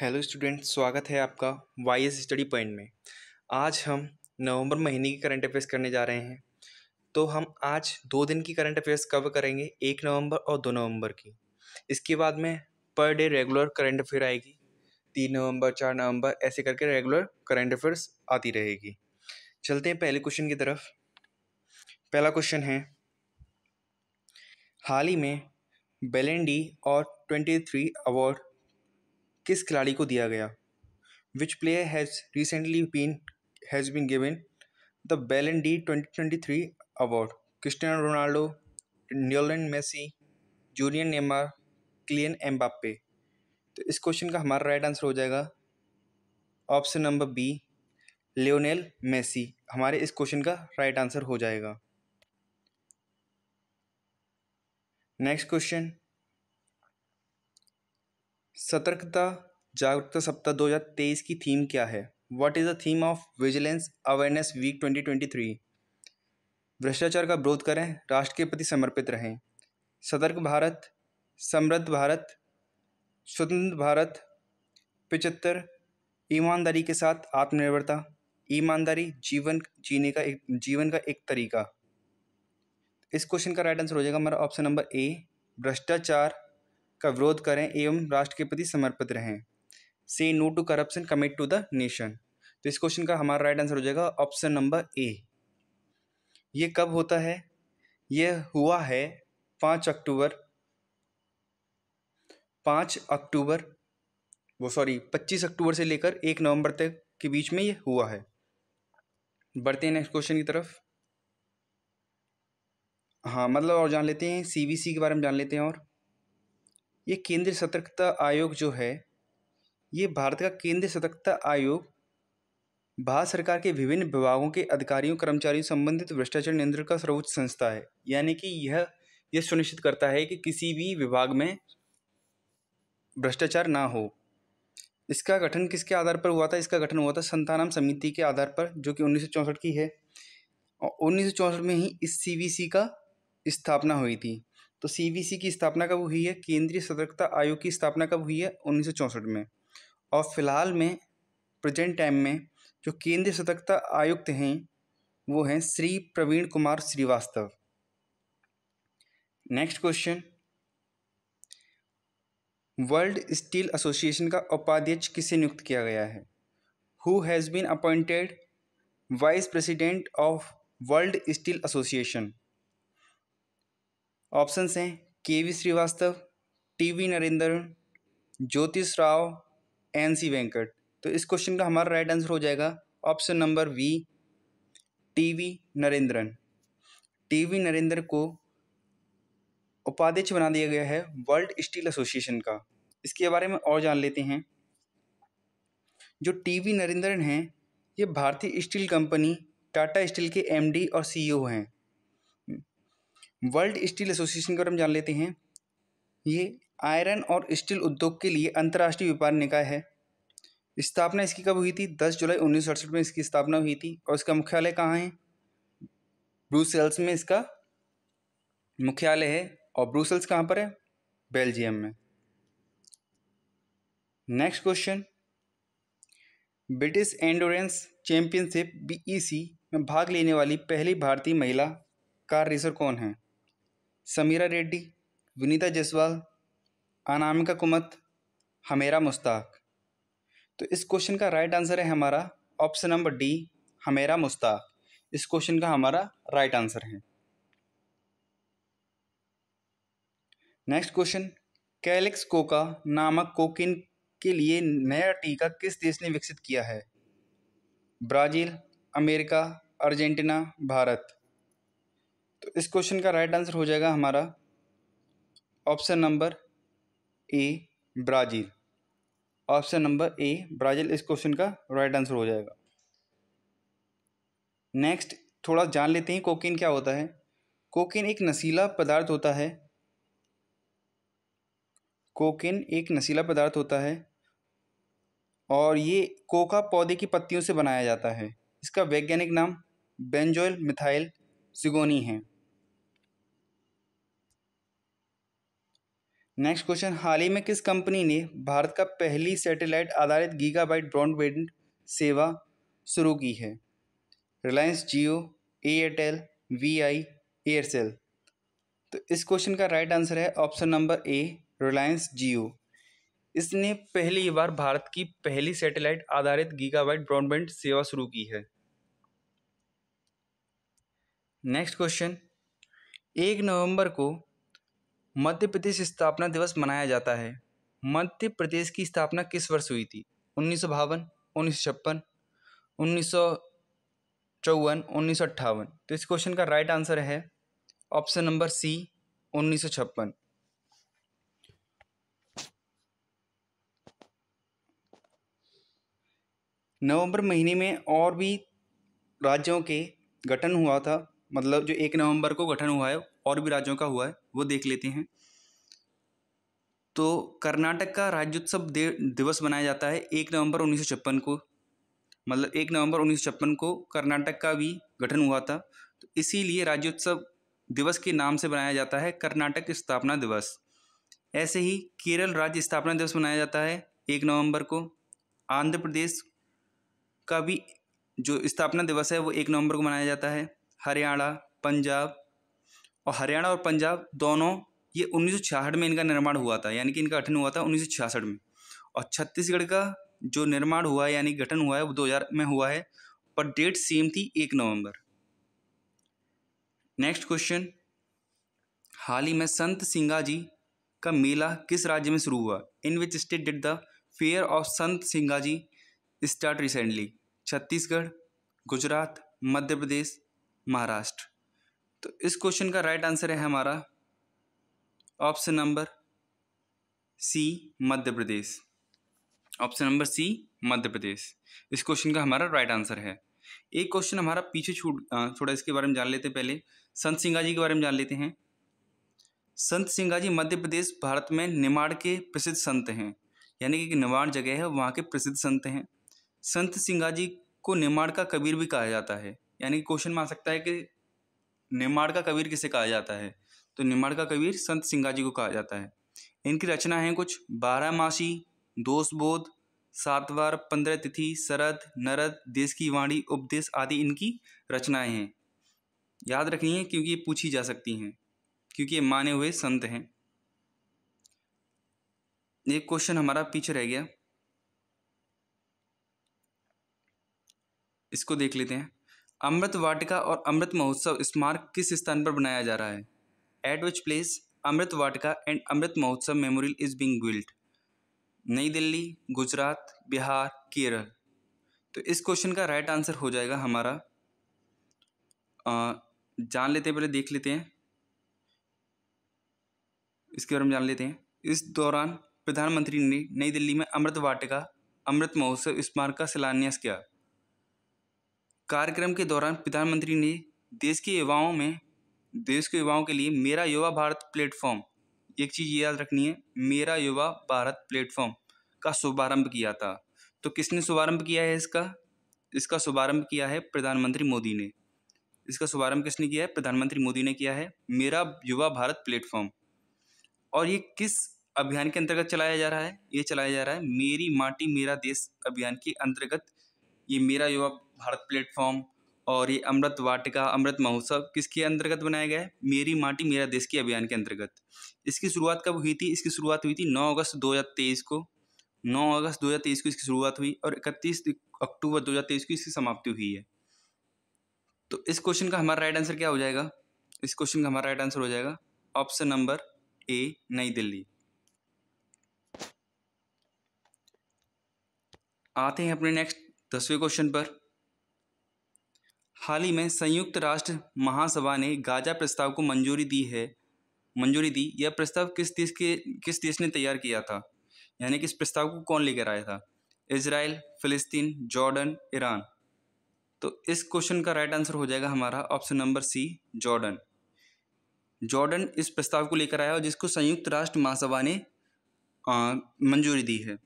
hello student स्वागत है आपका वाई एस स्टडी पॉइंट में आज हम नवंबर महीने की करंट अफेयर्स करने जा रहे हैं तो हम आज दो दिन की करंट अफेयर्स कवर करेंगे एक नवंबर और दो नवंबर की इसके बाद में per day regular current affair आएगी तीन नवंबर चार नवंबर ऐसे करके रेगुलर करंट अफेयर्स आती रहेगी चलते हैं पहले क्वेश्चन की तरफ पहला क्वेश्चन है हाल ही में बेलेंडी और ट्वेंटी थ्री अवार्ड किस खिलाड़ी को दिया गया which player has recently been has been given the Ballon D twenty twenty three award Cristiano Ronaldo न्योलन मेसी जूलियन नेमार क्लियन एम्बापे तो इस क्वेश्चन का हमारा राइट आंसर हो जाएगा option number B Lionel Messi हमारे इस क्वेश्चन का राइट आंसर हो जाएगा नेक्स्ट क्वेश्चन सतर्कता जागरूकता सप्ताह दो हज़ार तेईस की थीम क्या है what is the theme of vigilance awareness week twenty twenty three भ्रष्टाचार का विरोध करें राष्ट्र के प्रति समर्पित रहें सतर्क भारत समृद्ध भारत स्वतंत्र भारत पिचहत्तर ईमानदारी के साथ आत्मनिर्भरता ईमानदारी जीवन जीने का एक जीवन का एक तरीका इस क्वेश्चन का राइट आंसर हो जाएगा हमारा ऑप्शन नंबर ए भ्रष्टाचार का विरोध करें एवं राष्ट्र के प्रति समर्पित रहें से no to corruption commit to the nation तो इस क्वेश्चन का हमारा राइट आंसर हो जाएगा ऑप्शन नंबर ए ये कब होता है यह हुआ है पाँच अक्टूबर पाँच अक्टूबर वो सॉरी पच्चीस अक्टूबर से लेकर एक नवंबर तक के बीच में ये हुआ है बढ़ते हैं नेक्स्ट क्वेश्चन की तरफ हाँ मतलब और जान लेते हैं सीबीसी के बारे में जान लेते हैं और ये केंद्रीय सतर्कता आयोग जो है ये भारत का केंद्रीय सतर्कता आयोग भारत सरकार के विभिन्न विभागों के अधिकारियों कर्मचारियों संबंधित भ्रष्टाचार नियंत्रण का सर्वोच्च संस्था है यानी कि यह यह सुनिश्चित करता है कि किसी भी विभाग में भ्रष्टाचार ना हो इसका गठन किसके आधार पर हुआ था इसका गठन हुआ था संतानाम समिति के आधार पर जो कि उन्नीस की है और उन्नीस में ही इस सी का स्थापना हुई थी तो सी की स्थापना कब हुई है केंद्रीय सतर्कता आयोग की स्थापना कब हुई है उन्नीस में और फिलहाल में प्रेजेंट टाइम में जो केंद्रीय सतर्कता आयुक्त हैं वो हैं Shri Praveen Kumar Srivastava next question World Steel Association का उपाध्यक्ष किसे नियुक्त किया गया है who has been appointed vice president of World Steel Association options हैं K V Srivastava T V Narendra Jyotish Rao N C Venkat तो इस क्वेश्चन का हमारा राइट आंसर हो जाएगा option number V T V Narendran T V Narendra को उपाध्यक्ष बना दिया गया है वर्ल्ड स्टील एसोसिएशन का इसके बारे में और जान लेते हैं जो टी वी नरेंद्रन हैं ये भारतीय स्टील कंपनी टाटा स्टील के एमडी और सीईओ e हैं वर्ल्ड स्टील एसोसिएशन के बारे में जान लेते हैं ये आयरन और स्टील उद्योग के लिए अंतर्राष्ट्रीय व्यापार निकाय है स्थापना इसकी कब हुई थी दस जुलाई उन्नीस में इसकी स्थापना हुई थी और इसका मुख्यालय कहाँ है ब्रूसेल्स में इसका मुख्यालय है और ब्रूसेल्स कहाँ पर है बेल्जियम में next question British Endurance Championship B में भाग लेने वाली पहली भारतीय महिला कार रेसर कौन है समीरा रेड्डी विनीता जसवाल अनामिका कुमत हमेरा मुश्ताक तो इस क्वेश्चन का राइट आंसर है हमारा option number D Humaira Mushtaq इस क्वेश्चन का हमारा राइट आंसर है नेक्स्ट क्वेश्चन कैलिक्स कोका नामक कोकिन के लिए नया टीका किस देश ने विकसित किया है ब्राज़ील अमेरिका अर्जेंटीना भारत तो इस क्वेश्चन का राइट आंसर हो जाएगा हमारा option number A Brazil option number A Brazil इस क्वेश्चन का राइट आंसर हो जाएगा नेक्स्ट थोड़ा जान लेते हैं कोकीन क्या होता है कोकीन एक नशीला पदार्थ होता है कोकीन एक नशीला पदार्थ होता है और ये कोका पौधे की पत्तियों से बनाया जाता है इसका वैज्ञानिक नाम बेंजोइल मिथाइल सिगोनी है नेक्स्ट क्वेश्चन हाल ही में किस कंपनी ने भारत का पहली सैटेलाइट आधारित गीगाबाइट ब्रॉडबैंड सेवा शुरू की है Reliance Jio Airtel V I Aircel तो इस क्वेश्चन का राइट आंसर है option number A Reliance Jio इसने पहली बार भारत की पहली सैटेलाइट आधारित गीगाबाइट ब्रॉडबैंड सेवा शुरू की है नेक्स्ट क्वेश्चन एक नवंबर को मध्य प्रदेश स्थापना दिवस मनाया जाता है मध्य प्रदेश की स्थापना किस वर्ष हुई थी उन्नीस सौ बावन उन्नीस सौ छप्पन उन्नीस सौ चौवन उन्नीस सौ अट्ठावन तो इस क्वेश्चन का राइट आंसर है ऑप्शन नंबर सी उन्नीस सौ छप्पन नवंबर महीने में और भी राज्यों के गठन हुआ था मतलब जो एक नवंबर को गठन हुआ है और भी राज्यों का हुआ है वो देख लेते हैं तो कर्नाटक का राज्योत्सव दिवस मनाया जाता है एक नवंबर उन्नीस को मतलब एक नवंबर उन्नीस को कर्नाटक का भी गठन हुआ था तो इसीलिए राज्योत्सव दिवस के नाम से मनाया जाता है कर्नाटक स्थापना दिवस ऐसे ही केरल राज्य स्थापना दिवस मनाया जाता है एक नवंबर को आंध्र प्रदेश का भी जो स्थापना दिवस है वो एक नवंबर को मनाया जाता है हरियाणा पंजाब और हरियाणा और पंजाब दोनों ये उन्नीस में इनका निर्माण हुआ था यानी कि इनका गठन हुआ था उन्नीस में और छत्तीसगढ़ का जो निर्माण हुआ है यानी गठन हुआ है वो 2000 में हुआ है पर डेट सेम थी एक नवंबर नेक्स्ट क्वेश्चन हाल ही में संत सिंगा जी का मेला किस राज्य में शुरू हुआ in which state did the fair of Sant Singa ji start recently Chhattisgarh Gujarat Madhya Pradesh Maharashtra तो इस क्वेश्चन का राइट आंसर है हमारा option number C Madhya Pradesh option number C Madhya Pradesh इस क्वेश्चन का हमारा राइट आंसर है एक क्वेश्चन हमारा पीछे छूट थोड़ा इसके बारे में जान लेते हैं पहले संत सिंगाजी के बारे में जान लेते हैं संत सिंगाजी मध्य प्रदेश भारत में निमाड़ के प्रसिद्ध संत हैं यानी कि निमाड़ जगह है वहाँ के प्रसिद्ध संत हैं संत सिंगाजी को निमाड़ का कबीर भी कहा जाता है यानी क्वेश्चन में आ सकता है कि निर्माण का कबीर किसे कहा जाता है तो निर्माण का कबीर संत सिंगाजी को कहा जाता है इनकी रचना है कुछ बारह मासी दोष बोध सातवार पंद्रह तिथि शरद नरद देश की वाणी उपदेश आदि इनकी रचनाएं हैं याद रखनी है क्योंकि ये पूछी जा सकती हैं क्योंकि ये माने हुए संत हैं एक क्वेश्चन हमारा पीछे रह गया इसको देख लेते हैं अमृत वाटिका और अमृत महोत्सव स्मारक किस स्थान पर बनाया जा रहा है at which place Amrit Vatika and Amrit Mahotsav memorial is being built नई दिल्ली गुजरात बिहार केरल तो इस क्वेश्चन का राइट आंसर हो जाएगा हमारा आ, जान लेते हैं पहले देख लेते हैं इसके बारे में जान लेते हैं इस दौरान प्रधानमंत्री ने नई दिल्ली में अमृत वाटिका अमृत महोत्सव स्मारक का शिलान्यास किया कार्यक्रम के दौरान प्रधानमंत्री ने देश के युवाओं में देश के युवाओं के लिए मेरा युवा भारत प्लेटफॉर्म एक चीज़ ये याद रखनी है मेरा युवा भारत प्लेटफॉर्म का शुभारंभ किया था तो किसने शुभारंभ किया है इसका इसका शुभारंभ किया है प्रधानमंत्री मोदी ने इसका शुभारंभ किसने किया है प्रधानमंत्री मोदी ने किया है मेरा युवा भारत प्लेटफॉर्म और ये किस अभियान के अंतर्गत चलाया जा रहा है ये चलाया जा रहा है मेरी माटी मेरा देश अभियान के अंतर्गत ये मेरा युवा भारत प्लेटफॉर्म और ये अमृत वाटिका अमृत महोत्सव किसके अंतर्गत बनाया गया है मेरी माटी मेरा देश के अभियान के अंतर्गत इसकी शुरुआत कब हुई थी इसकी शुरुआत हुई थी 9 अगस्त 2023 को 9 अगस्त 2023 को इसकी शुरुआत हुई और 31 अक्टूबर 2023 को इसकी समाप्ति हुई है तो इस क्वेश्चन का हमारा राइट आंसर क्या हो जाएगा इस क्वेश्चन का हमारा राइट आंसर हो जाएगा ऑप्शन नंबर ए नई दिल्ली आते हैं अपने नेक्स्ट दसवें क्वेश्चन पर हाल ही में संयुक्त राष्ट्र महासभा ने गाजा प्रस्ताव को मंजूरी दी है मंजूरी दी यह प्रस्ताव किस देश के किस देश ने तैयार किया था यानी कि इस प्रस्ताव को कौन लेकर आया था इसराइल फिलिस्तीन जॉर्डन ईरान तो इस क्वेश्चन का राइट आंसर हो जाएगा हमारा option number C Jordan Jordan इस प्रस्ताव को लेकर आया और जिसको संयुक्त राष्ट्र महासभा ने मंजूरी दी है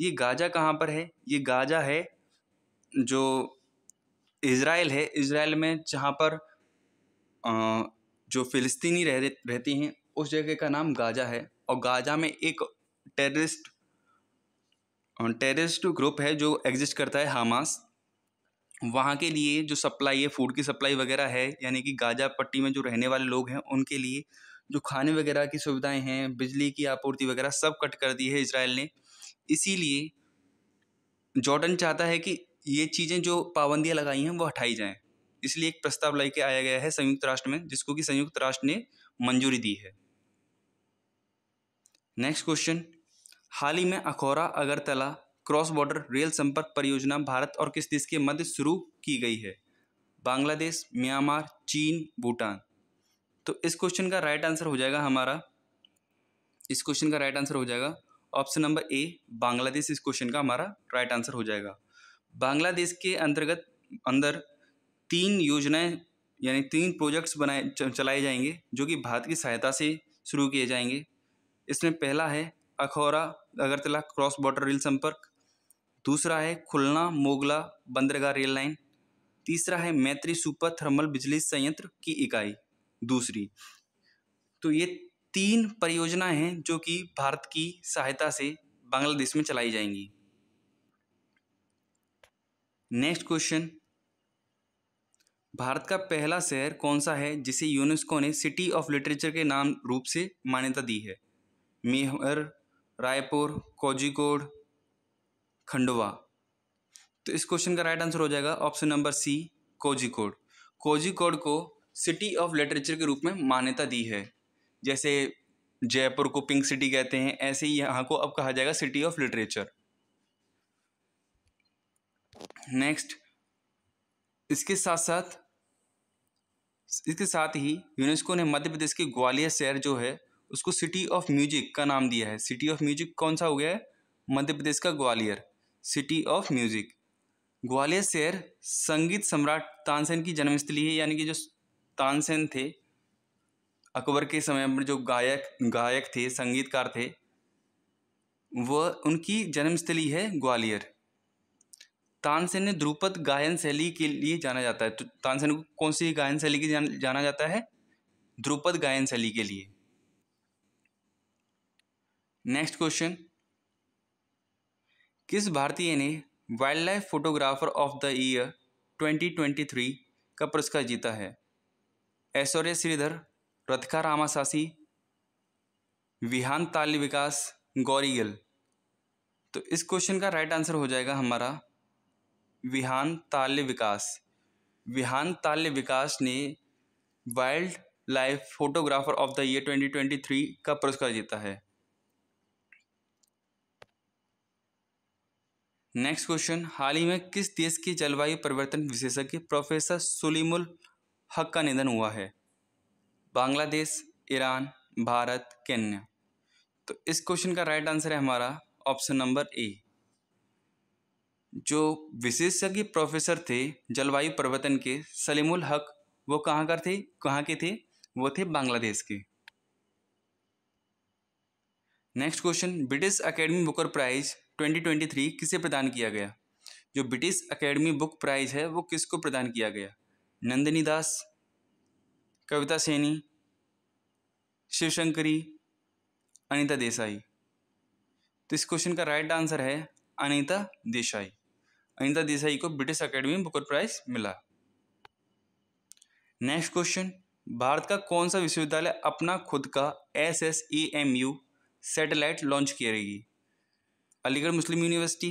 ये गाजा कहाँ पर है ये गाजा है जो इज़राइल है इसराइल में जहाँ पर जो फ़िलिस्तीनी रह रहती हैं उस जगह का नाम गाज़ा है और गाज़ा में एक टेररिस्ट टेररिस्ट ग्रुप है जो एग्जिस्ट करता है हामास वहाँ के लिए जो सप्लाई है फूड की सप्लाई वगैरह है यानी कि गाजा पट्टी में जो रहने वाले लोग हैं उनके लिए जो खाने वगैरह की सुविधाएं हैं बिजली की आपूर्ति वगैरह सब कट कर दी है इसराइल ने इसीलिए जॉर्डन चाहता है कि ये चीज़ें जो पाबंदियाँ लगाई हैं वो हटाई जाएँ इसलिए एक प्रस्ताव लाई के आया गया है संयुक्त राष्ट्र में जिसको कि संयुक्त राष्ट्र ने मंजूरी दी है नेक्स्ट क्वेश्चन हाल ही में Akhaura Agartala cross border rail संपर्क परियोजना भारत और किस देश के मध्य शुरू की गई है बांग्लादेश म्यांमार चीन भूटान तो इस क्वेश्चन का राइट आंसर हो जाएगा हमारा इस क्वेश्चन का राइट आंसर हो जाएगा ऑप्शन नंबर ए बांग्लादेश इस क्वेश्चन का हमारा राइट आंसर हो जाएगा बांग्लादेश के अंतर्गत अंदर तीन योजनाएं यानी तीन प्रोजेक्ट्स बनाए चलाए जाएंगे जो कि भारत की सहायता से शुरू किए जाएंगे इसमें पहला है Akhaura Agartala cross border rail संपर्क दूसरा है खुलना मोगला बंदरगाह रेल लाइन तीसरा है मैत्री सुपर थर्मल बिजली संयंत्र की इकाई दूसरी तो ये तीन परियोजनाएं हैं जो कि भारत की सहायता से बांग्लादेश में चलाई जाएंगी नेक्स्ट क्वेश्चन भारत का पहला शहर कौन सा है जिसे यूनेस्को ने सिटी ऑफ लिटरेचर के नाम रूप से मान्यता दी है मेहर रायपुर कोजिकोड खंडवा तो इस क्वेश्चन का राइट आंसर हो जाएगा option number C Kozhikode Kozhikode को सिटी ऑफ लिटरेचर के रूप में मान्यता दी है जैसे जयपुर को पिंक सिटी कहते हैं ऐसे ही यहाँ को अब कहा जाएगा सिटी ऑफ लिटरेचर नेक्स्ट इसके साथ साथ इसके साथ ही यूनेस्को ने मध्य प्रदेश के ग्वालियर शहर जो है उसको सिटी ऑफ म्यूजिक का नाम दिया है सिटी ऑफ म्यूजिक कौन सा हो गया है मध्य प्रदेश का Gwalior city of music Gwalior शहर संगीत सम्राट तानसेन की जन्मस्थली है यानी कि जो तानसेन थे अकबर के समय में जो गायक गायक थे संगीतकार थे वह उनकी जन्मस्थली है ग्वालियर तानसेन ने ध्रुपद गायन शैली के लिए जाना जाता है तो तानसेन को कौन सी गायन शैली के जान, जाना जाता है ध्रुपद गायन शैली के लिए नेक्स्ट क्वेश्चन किस भारतीय ने wildlife photographer of the year 2023 का पुरस्कार जीता है ऐश्वर्य श्रीधर रथका रामासासी विहान ताल विकास गौरीगल तो इस क्वेश्चन का राइट आंसर हो जाएगा हमारा विहान ताल्य विकास विहान ताल्य विकास ने wildlife photographer of the year 2023 का पुरस्कार जीता है नेक्स्ट क्वेश्चन हाल ही में किस देश के जलवायु परिवर्तन विशेषज्ञ प्रोफेसर सुलीमुल हक का निधन हुआ है बांग्लादेश ईरान भारत केन्या तो इस क्वेश्चन का राइट आंसर है हमारा ऑप्शन नंबर ए जो विशेषज्ञ प्रोफेसर थे जलवायु परिवर्तन के सलीमुल हक वो कहाँ का थे कहाँ के थे वो थे बांग्लादेश के next question British Academy Booker Prize 2023 किसे प्रदान किया गया जो ब्रिटिश अकेडमी बुक प्राइज है वो किसको प्रदान किया गया नंदनी दास कविता सैनी शिवशंकरी अनीता देसाई तो इस क्वेश्चन का राइट आंसर है अनीता देसाई अनिता देसाई को ब्रिटिश अकेडमी में बुकर प्राइज मिला नेक्स्ट क्वेश्चन भारत का कौन सा विश्वविद्यालय अपना खुद का S S E M U satellite launch करेगी Aligarh Muslim University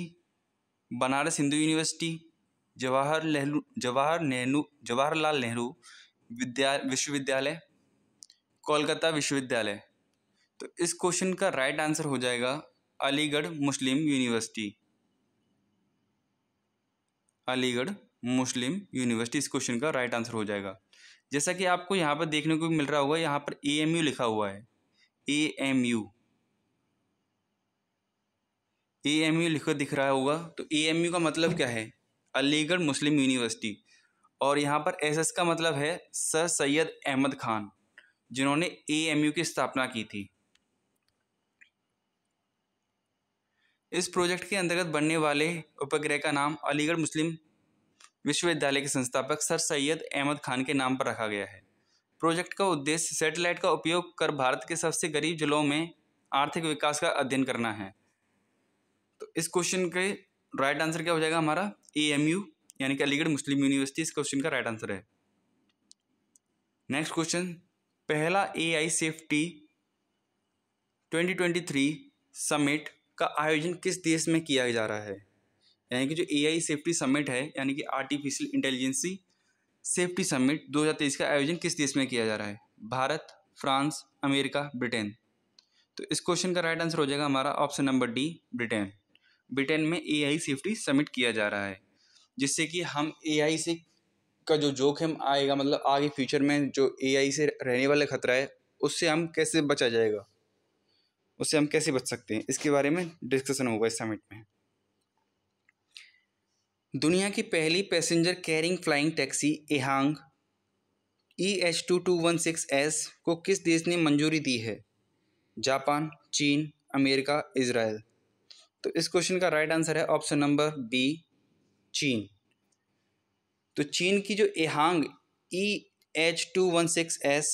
Banaras Hindu University Jawahar Nehru Jawahar Nehru Jawaharlal Nehru विद्या विश्वविद्यालय कोलकाता विश्वविद्यालय तो इस क्वेश्चन का राइट आंसर हो जाएगा Aligarh Muslim University Aligarh Muslim University इस क्वेश्चन का राइट आंसर हो जाएगा जैसा कि आपको यहाँ पर देखने को मिल रहा होगा यहाँ पर ए एम यू लिखा हुआ है A M U A M U लिखा दिख रहा होगा तो ए एम यू का मतलब क्या है अलीगढ़ मुस्लिम यूनिवर्सिटी और यहाँ पर एस एस का मतलब है सर सैयद अहमद खान जिन्होंने ए एम यू की स्थापना की थी इस प्रोजेक्ट के अंतर्गत बनने वाले उपग्रह का नाम अलीगढ़ मुस्लिम विश्वविद्यालय के संस्थापक सर सैयद अहमद खान के नाम पर रखा गया है प्रोजेक्ट का उद्देश्य सैटेलाइट का उपयोग कर भारत के सबसे गरीब जिलों में आर्थिक विकास का अध्ययन करना है तो इस क्वेश्चन के राइट आंसर क्या हो जाएगा हमारा ए एम यू यानी कि अलीगढ़ मुस्लिम यूनिवर्सिटी इस क्वेश्चन का राइट आंसर है नेक्स्ट क्वेश्चन पहला ए आई सेफ्टी 2023 समिट का आयोजन किस देश में किया जा रहा है यानी कि जो एआई सेफ्टी समिट है यानी कि आर्टिफिशियल इंटेलिजेंसी सेफ्टी समिट 2023 का आयोजन किस देश में किया जा रहा है भारत फ्रांस अमेरिका ब्रिटेन तो इस क्वेश्चन का राइट आंसर हो जाएगा हमारा option number D Britain Britain में आई सेफ्टी समिट किया जा रहा है जिससे कि हम आई से का जो जोखिम आएगा मतलब आगे फ्यूचर में जो आई से रहने वाला खतरा है उससे हम कैसे बचा जाएगा उससे हम कैसे बच सकते हैं इसके बारे में डिस्कशन होगा इस समिट में दुनिया की पहली passenger carrying flying taxi EHang E H two two one six S को किस देश ने मंजूरी दी है जापान चीन अमेरिका इसराइल तो इस क्वेश्चन का राइट आंसर है ऑप्शन नंबर बी चीन तो चीन की जो EHang E H two one six S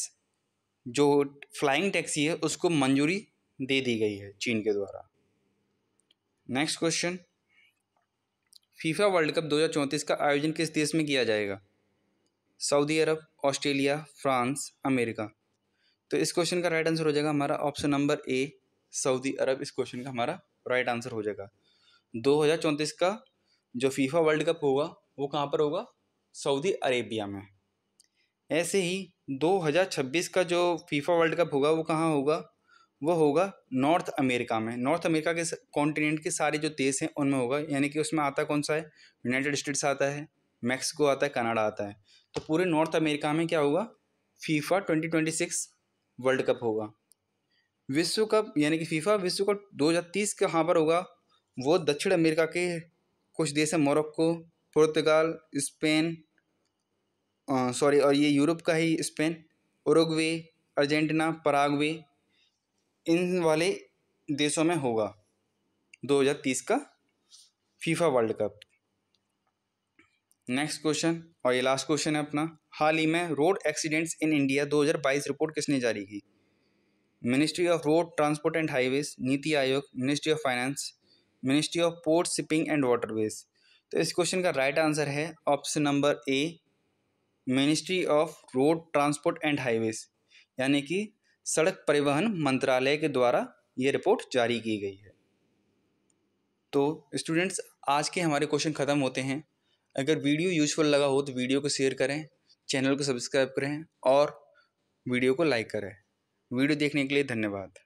जो फ्लाइंग टैक्सी है उसको मंजूरी दे दी गई है चीन के द्वारा next question FIFA World Cup 2034 का आयोजन किस देश में किया जाएगा Saudi Arab Australia France America तो इस क्वेश्चन का राइट आंसर हो जाएगा हमारा option number A Saudi Arab इस क्वेश्चन का हमारा राइट आंसर हो जाएगा दो हज़ार चौंतीस का जो फीफा वर्ल्ड कप होगा वो कहाँ पर होगा सऊदी अरेबिया में ऐसे ही 2026 का जो फीफा वर्ल्ड कप होगा वो कहाँ होगा वो होगा नॉर्थ अमेरिका में नॉर्थ अमेरिका के कॉन्टिनेंट के सारे जो देश हैं उनमें होगा यानी कि उसमें आता कौन सा है यूनाइटेड स्टेट्स आता है मैक्सिको आता है कनाडा आता है तो पूरे नॉर्थ अमेरिका में क्या होगा FIFA twenty twenty six World Cup होगा विश्व कप यानी कि फीफा विश्व कप दो हज़ार तीस कहाँ पर होगा वो दक्षिण अमेरिका के कुछ देश हैं मोरक्को पुर्तगाल स्पेन सॉरी और ये यूरोप का ही स्पेन उरुग्वे अर्जेंटीना पराग्वे इन वाले देशों में होगा 2030 का FIFA World Cup next question और ये लास्ट क्वेश्चन है अपना हाल ही में road accidents in India 2022 report किसने जारी की ministry of road transport and highways NITI Aayog ministry of finance ministry of port shipping and waterways तो इस क्वेश्चन का राइट आंसर है option number A ministry of road transport and highways यानी कि सड़क परिवहन मंत्रालय के द्वारा ये रिपोर्ट जारी की गई है तो स्टूडेंट्स आज के हमारे क्वेश्चन ख़त्म होते हैं अगर वीडियो यूजफुल लगा हो तो वीडियो को शेयर करें चैनल को सब्सक्राइब करें और वीडियो को लाइक करें वीडियो देखने के लिए धन्यवाद